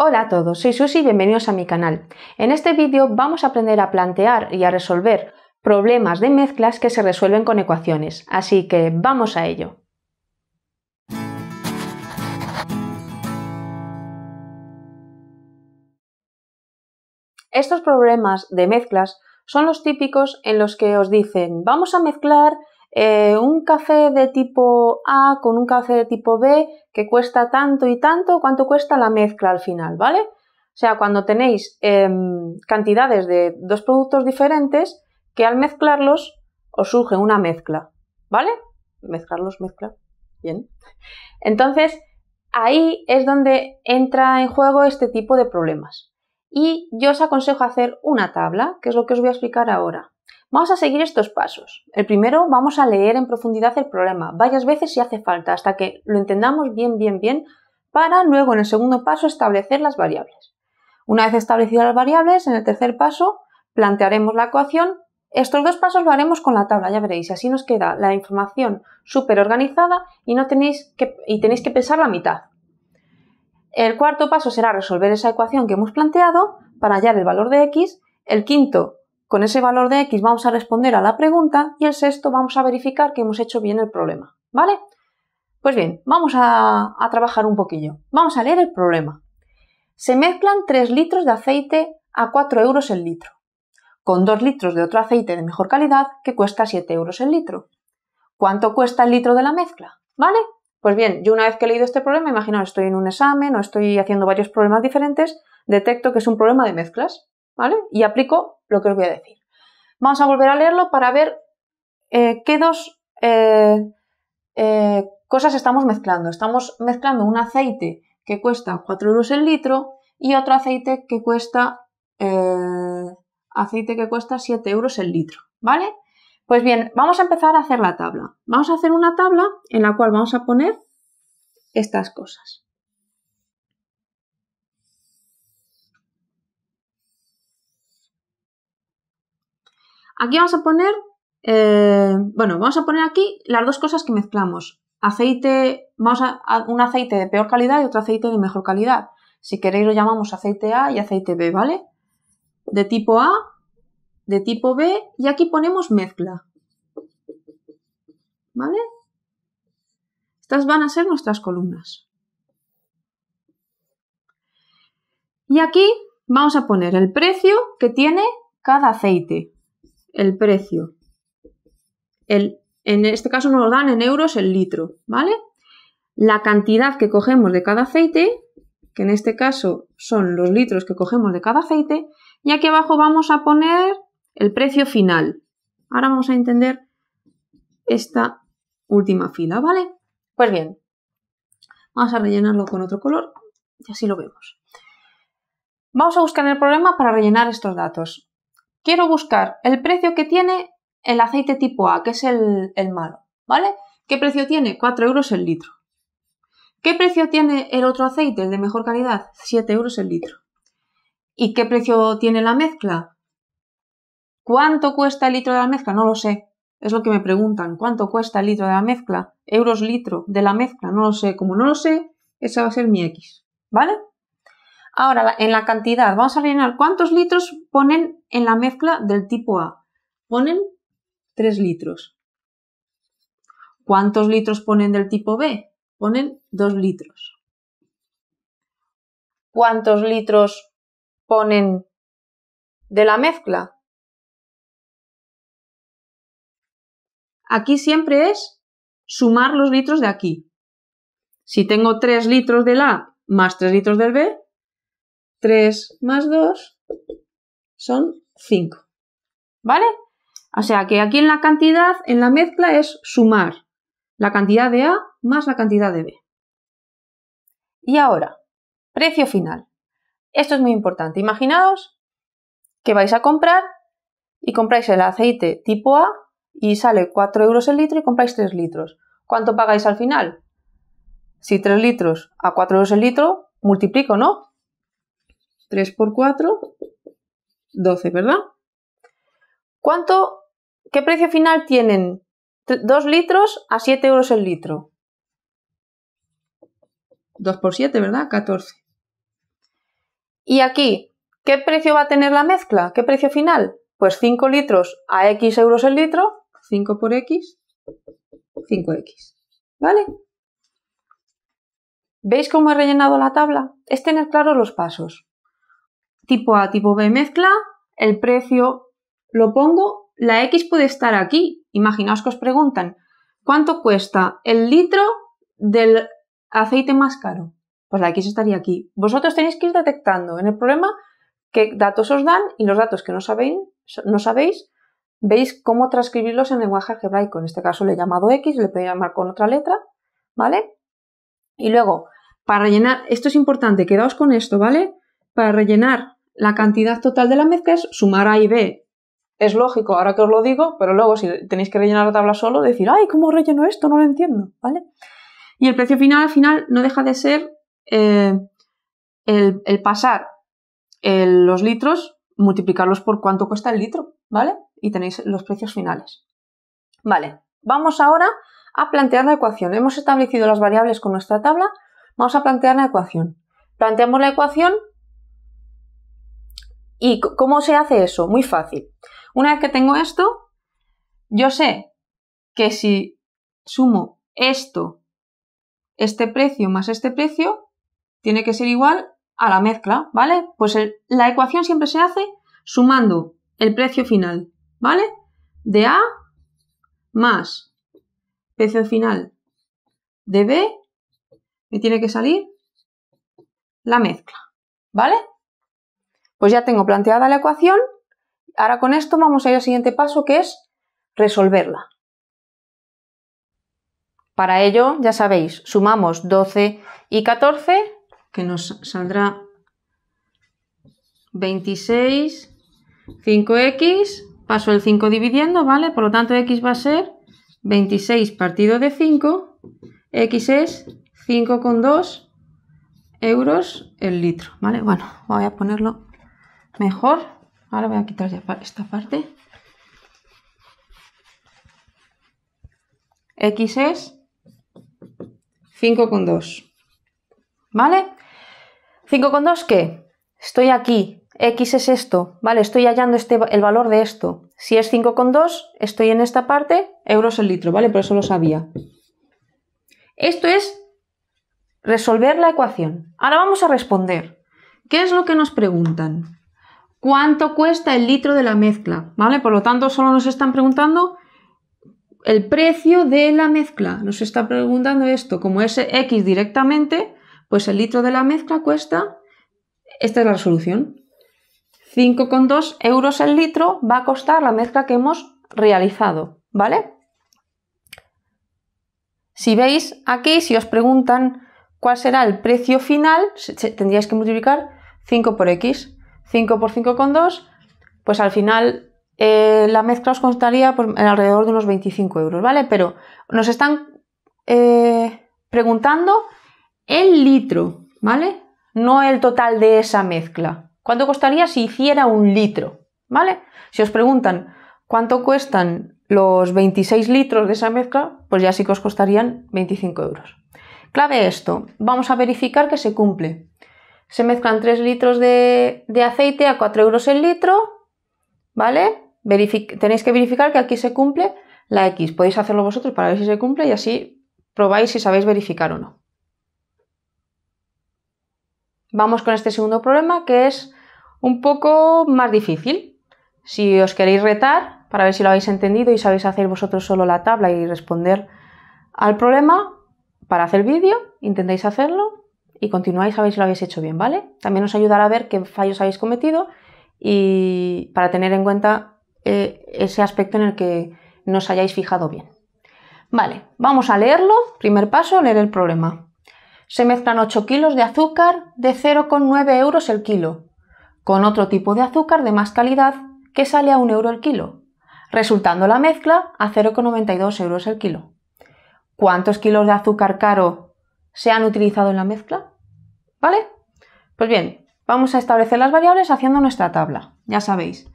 Hola a todos, soy Susi y bienvenidos a mi canal. En este vídeo vamos a aprender a plantear y a resolver problemas de mezclas que se resuelven con ecuaciones, así que vamos a ello. Estos problemas de mezclas son los típicos en los que os dicen vamos a mezclar eh, un café de tipo A con un café de tipo B que cuesta tanto y tanto, cuánto cuesta la mezcla al final, ¿vale? O sea, cuando tenéis em, cantidades de dos productos diferentes, que al mezclarlos os surge una mezcla, ¿vale? Mezclarlos, mezcla, bien. Entonces, ahí es donde entra en juego este tipo de problemas. Y yo os aconsejo hacer una tabla, que es lo que os voy a explicar ahora. Vamos a seguir estos pasos. El primero, vamos a leer en profundidad el problema varias veces si hace falta, hasta que lo entendamos bien, bien, bien, para luego en el segundo paso establecer las variables. Una vez establecidas las variables, en el tercer paso plantearemos la ecuación. Estos dos pasos lo haremos con la tabla, ya veréis, así nos queda la información súper organizada y, no tenéis que, y tenéis que pensar la mitad. El cuarto paso será resolver esa ecuación que hemos planteado para hallar el valor de x. El quinto con ese valor de x vamos a responder a la pregunta y el sexto vamos a verificar que hemos hecho bien el problema, ¿vale? Pues bien, vamos a, trabajar un poquillo. Vamos a leer el problema. Se mezclan 3 litros de aceite a 4 euros el litro, con 2 litros de otro aceite de mejor calidad que cuesta 7 euros el litro. ¿Cuánto cuesta el litro de la mezcla? ¿Vale? Pues bien, yo una vez que he leído este problema, imaginaos, estoy en un examen o estoy haciendo varios problemas diferentes, detecto que es un problema de mezclas. ¿vale? Y aplico lo que os voy a decir. Vamos a volver a leerlo para ver eh, qué dos eh, eh, cosas estamos mezclando. Estamos mezclando un aceite que cuesta 4 euros el litro y otro aceite que cuesta aceite que cuesta 7 euros el litro, ¿vale? Pues bien, vamos a empezar a hacer la tabla. Vamos a hacer una tabla en la cual vamos a poner estas cosas. Aquí vamos a poner, eh, bueno, vamos a poner aquí las dos cosas que mezclamos. Aceite, vamos a, un aceite de peor calidad y otro aceite de mejor calidad. Si queréis lo llamamos aceite A y aceite B, ¿vale? De tipo A, de tipo B y aquí ponemos mezcla. ¿Vale? Estas van a ser nuestras columnas. Y aquí vamos a poner el precio que tiene cada aceite el precio. El, en este caso nos lo dan en euros el litro, ¿vale? La cantidad que cogemos de cada aceite, que en este caso son los litros que cogemos de cada aceite, y aquí abajo vamos a poner el precio final. Ahora vamos a entender esta última fila, ¿vale? Pues bien, vamos a rellenarlo con otro color y así lo vemos. Vamos a buscar el problema para rellenar estos datos quiero buscar el precio que tiene el aceite tipo A, que es el, malo, ¿vale? ¿Qué precio tiene? 4 euros el litro. ¿Qué precio tiene el otro aceite, el de mejor calidad? 7 euros el litro. ¿Y qué precio tiene la mezcla? ¿Cuánto cuesta el litro de la mezcla? No lo sé. Es lo que me preguntan. ¿Cuánto cuesta el litro de la mezcla? Euros litro de la mezcla. No lo sé. Como no lo sé, ese va a ser mi X. ¿Vale? Ahora, en la cantidad, vamos a rellenar cuántos litros ponen en la mezcla del tipo A. Ponen 3 litros. ¿Cuántos litros ponen del tipo B? Ponen 2 litros. ¿Cuántos litros ponen de la mezcla? Aquí siempre es sumar los litros de aquí. Si tengo 3 litros del A más 3 litros del B, 3 más 2 son 5. ¿Vale? O sea que aquí en la cantidad, en la mezcla es sumar la cantidad de A más la cantidad de B. Y ahora, precio final. Esto es muy importante. Imaginaos que vais a comprar y compráis el aceite tipo A y sale 4 euros el litro y compráis 3 litros. ¿Cuánto pagáis al final? Si 3 litros a 4 euros el litro, multiplico, ¿no? 3 por 4, 12, ¿verdad? ¿Cuánto, qué precio final tienen 2 litros a 7 euros el litro? 2 por 7, ¿verdad? 14. Y aquí, ¿qué precio va a tener la mezcla? ¿Qué precio final? Pues 5 litros a X euros el litro, 5 por X, 5X. ¿Vale? ¿Veis cómo he rellenado la tabla? Es tener claros los pasos tipo A, tipo B mezcla, el precio lo pongo, la X puede estar aquí. Imaginaos que os preguntan, ¿cuánto cuesta el litro del aceite más caro? Pues la X estaría aquí. Vosotros tenéis que ir detectando en el problema qué datos os dan y los datos que no sabéis, no sabéis veis cómo transcribirlos en lenguaje algebraico. En este caso le he llamado X, le podéis llamar con otra letra, ¿vale? Y luego, para rellenar, esto es importante, quedaos con esto, ¿vale? Para rellenar la cantidad total de la mezcla es sumar A y B. Es lógico, ahora que os lo digo, pero luego si tenéis que rellenar la tabla solo, decir, ay, ¿cómo relleno esto? No lo entiendo, ¿vale? Y el precio final, al final, no deja de ser eh, el, pasar los litros, multiplicarlos por cuánto cuesta el litro, ¿vale? Y tenéis los precios finales. Vale, vamos ahora a plantear la ecuación. Hemos establecido las variables con nuestra tabla, vamos a plantear la ecuación. Planteamos la ecuación ¿Y cómo se hace eso? Muy fácil. Una vez que tengo esto, yo sé que si sumo esto, este precio más este precio, tiene que ser igual a la mezcla, ¿vale? Pues la ecuación siempre se hace sumando el precio final, ¿vale? De A más precio final de B, me tiene que salir la mezcla, ¿vale? Pues ya tengo planteada la ecuación. Ahora con esto vamos a ir al siguiente paso que es resolverla. Para ello, ya sabéis, sumamos 12 y 14, que nos saldrá 26, 5x, paso el 5 dividiendo, ¿vale? Por lo tanto, x va a ser 26 partido de 5, x es 5,2 euros el litro, ¿vale? Bueno, voy a ponerlo mejor. Ahora voy a quitar esta parte. X es 5,2. ¿Vale? 5,2 ¿qué? Estoy aquí. X es esto. ¿Vale? Estoy hallando este el valor de esto. Si es 5,2, estoy en esta parte, euros el litro. ¿Vale? Por eso lo sabía. Esto es resolver la ecuación. Ahora vamos a responder. ¿Qué es lo que nos preguntan? cuánto cuesta el litro de la mezcla, ¿vale? Por lo tanto, solo nos están preguntando el precio de la mezcla. Nos está preguntando esto, como ese X directamente, pues el litro de la mezcla cuesta, esta es la resolución, 5,2 euros el litro va a costar la mezcla que hemos realizado, ¿vale? Si veis aquí, si os preguntan cuál será el precio final, tendríais que multiplicar 5 por X. 5 por 5 con 2, pues al final eh, la mezcla os costaría en alrededor de unos 25 euros, ¿vale? Pero nos están eh, preguntando el litro, ¿vale? No el total de esa mezcla. ¿Cuánto costaría si hiciera un litro? ¿Vale? Si os preguntan cuánto cuestan los 26 litros de esa mezcla, pues ya sí que os costarían 25 euros. Clave esto, vamos a verificar que se cumple se mezclan 3 litros de, aceite a 4 euros el litro, ¿vale? tenéis que verificar que aquí se cumple la X. Podéis hacerlo vosotros para ver si se cumple y así probáis si sabéis verificar o no. Vamos con este segundo problema que es un poco más difícil. Si os queréis retar para ver si lo habéis entendido y sabéis hacer vosotros solo la tabla y responder al problema para hacer vídeo, intentéis hacerlo y continuáis a ver si lo habéis hecho bien, ¿vale? También os ayudará a ver qué fallos habéis cometido y para tener en cuenta eh, ese aspecto en el que nos hayáis fijado bien. Vale, vamos a leerlo. Primer paso, leer el problema. Se mezclan 8 kilos de azúcar de 0,9 euros el kilo con otro tipo de azúcar de más calidad que sale a 1 euro el kilo, resultando la mezcla a 0,92 euros el kilo. ¿Cuántos kilos de azúcar caro se han utilizado en la mezcla? ¿Vale? Pues bien, vamos a establecer las variables haciendo nuestra tabla. Ya sabéis,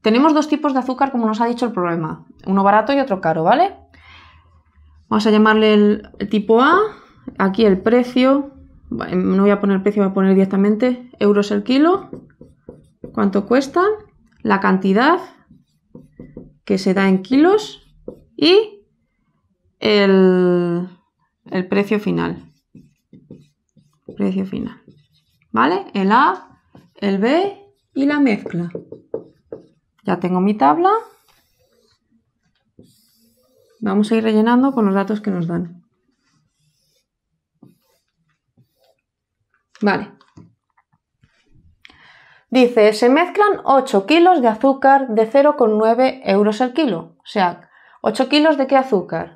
tenemos dos tipos de azúcar como nos ha dicho el problema, uno barato y otro caro, ¿vale? Vamos a llamarle el, tipo A, aquí el precio, em, no voy a poner precio, voy a poner directamente euros el kilo, cuánto cuesta, la cantidad que se da en kilos y el precio final precio final. ¿Vale? El A, el B y la mezcla. Ya tengo mi tabla. Vamos a ir rellenando con los datos que nos dan. Vale. Dice, se mezclan 8 kilos de azúcar de 0,9 euros al kilo. O sea, 8 kilos de qué azúcar?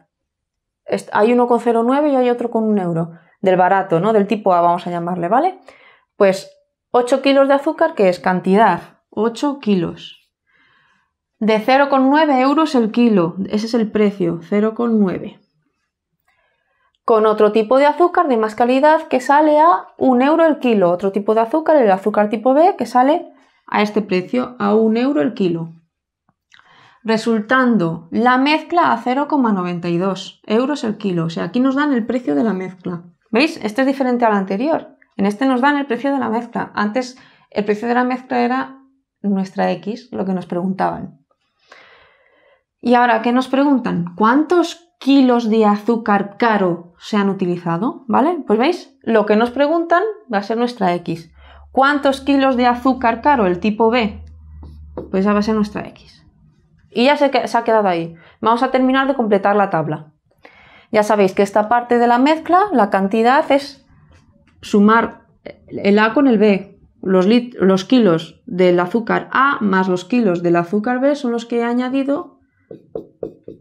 Hay uno con 0,9 y hay otro con 1 euro del barato, ¿no? Del tipo A, vamos a llamarle, ¿vale? Pues 8 kilos de azúcar, que es cantidad, 8 kilos. De 0,9 euros el kilo, ese es el precio, 0,9. Con otro tipo de azúcar de más calidad que sale a 1 euro el kilo. Otro tipo de azúcar, el azúcar tipo B, que sale a este precio, a 1 euro el kilo. Resultando la mezcla a 0,92 euros el kilo. O sea, aquí nos dan el precio de la mezcla. ¿Veis? Este es diferente al anterior. En este nos dan el precio de la mezcla. Antes el precio de la mezcla era nuestra X, lo que nos preguntaban. Y ahora, ¿qué nos preguntan? ¿Cuántos kilos de azúcar caro se han utilizado? ¿Vale? Pues veis, lo que nos preguntan va a ser nuestra X. ¿Cuántos kilos de azúcar caro el tipo B? Pues ya va a ser nuestra X. Y ya se, se ha quedado ahí. Vamos a terminar de completar la tabla. Ya sabéis que esta parte de la mezcla, la cantidad es sumar el A con el B. Los, los kilos del azúcar A más los kilos del azúcar B son los que he añadido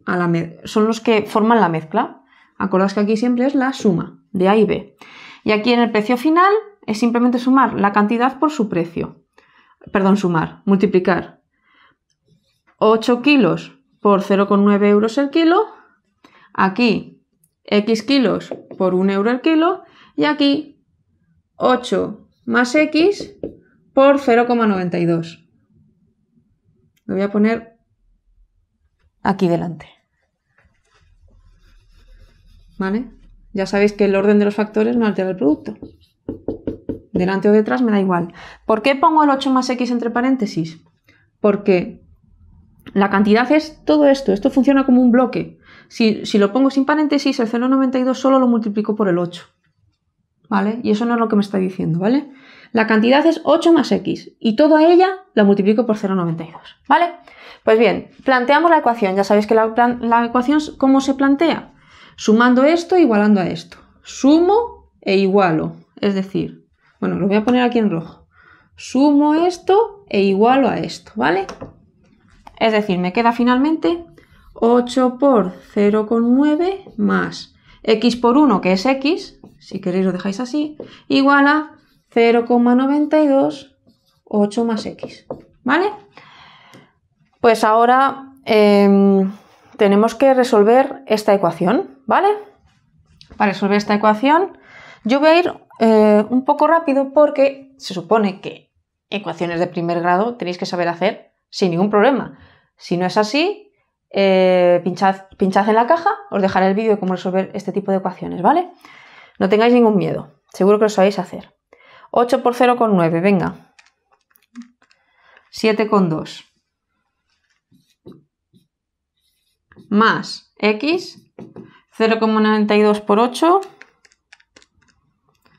a la son los que forman la mezcla. Acordaos que aquí siempre es la suma de A y B. Y aquí en el precio final es simplemente sumar la cantidad por su precio. Perdón, sumar, multiplicar 8 kilos por 0,9 euros el kilo. Aquí X kilos por 1 euro el kilo y aquí 8 más X por 0,92. Lo voy a poner aquí delante. ¿Vale? Ya sabéis que el orden de los factores no altera el producto. Delante o detrás me da igual. ¿Por qué pongo el 8 más x entre paréntesis? Porque la cantidad es todo esto, esto funciona como un bloque. Si, lo pongo sin paréntesis, el 0,92 solo lo multiplico por el 8. ¿Vale? Y eso no es lo que me está diciendo, ¿vale? La cantidad es 8 más x y toda ella la multiplico por 0,92, ¿vale? Pues bien, planteamos la ecuación. Ya sabéis que la, la, ecuación, ¿cómo se plantea? Sumando esto, igualando a esto. Sumo e igualo. Es decir, bueno, lo voy a poner aquí en rojo. Sumo esto e igualo a esto, ¿vale? Es decir, me queda finalmente 8 por 0,9 más x por 1, que es x, si queréis lo dejáis así, igual a 0,92, 8 más x, ¿vale? Pues ahora em, tenemos que resolver esta ecuación, ¿vale? Para resolver esta ecuación, yo voy a ir eh, un poco rápido porque se supone que ecuaciones de primer grado tenéis que saber hacer sin ningún problema. Si no es así, eh, pinchad, en la caja, os dejaré el vídeo de cómo resolver este tipo de ecuaciones, ¿vale? No tengáis ningún miedo, seguro que lo sabéis hacer. 8 por 0,9, venga. 7,2, Más x, 0,92 por 8,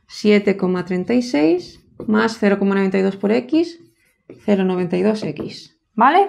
7,36 más 0,92 por x, 0,92x, ¿vale?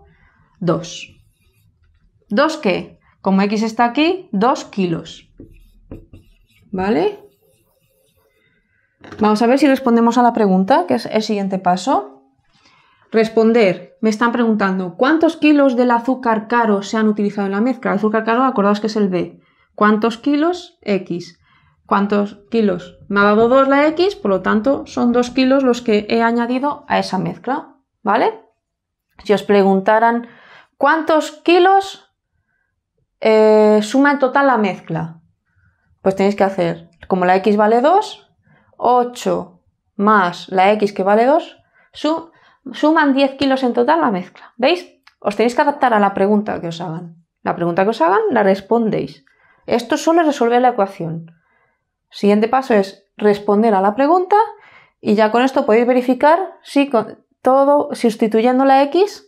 2. ¿2 qué? Como X está aquí, 2 kilos. ¿Vale? Vamos a ver si respondemos a la pregunta, que es el siguiente paso. Responder. Me están preguntando, ¿cuántos kilos del azúcar caro se han utilizado en la mezcla? El azúcar caro, acordaos que es el B. ¿Cuántos kilos? X. ¿Cuántos kilos? Me ha dado 2 la X, por lo tanto, son 2 kilos los que he añadido a esa mezcla. ¿Vale? Si os preguntaran ¿Cuántos kilos eh, suma en total la mezcla? Pues tenéis que hacer, como la x vale 2, 8 más la x que vale 2, suman 10 kilos en total la mezcla. ¿Veis? Os tenéis que adaptar a la pregunta que os hagan. La pregunta que os hagan la respondéis. Esto solo es resolver la ecuación. Siguiente paso es responder a la pregunta y ya con esto podéis verificar si con, todo sustituyendo la x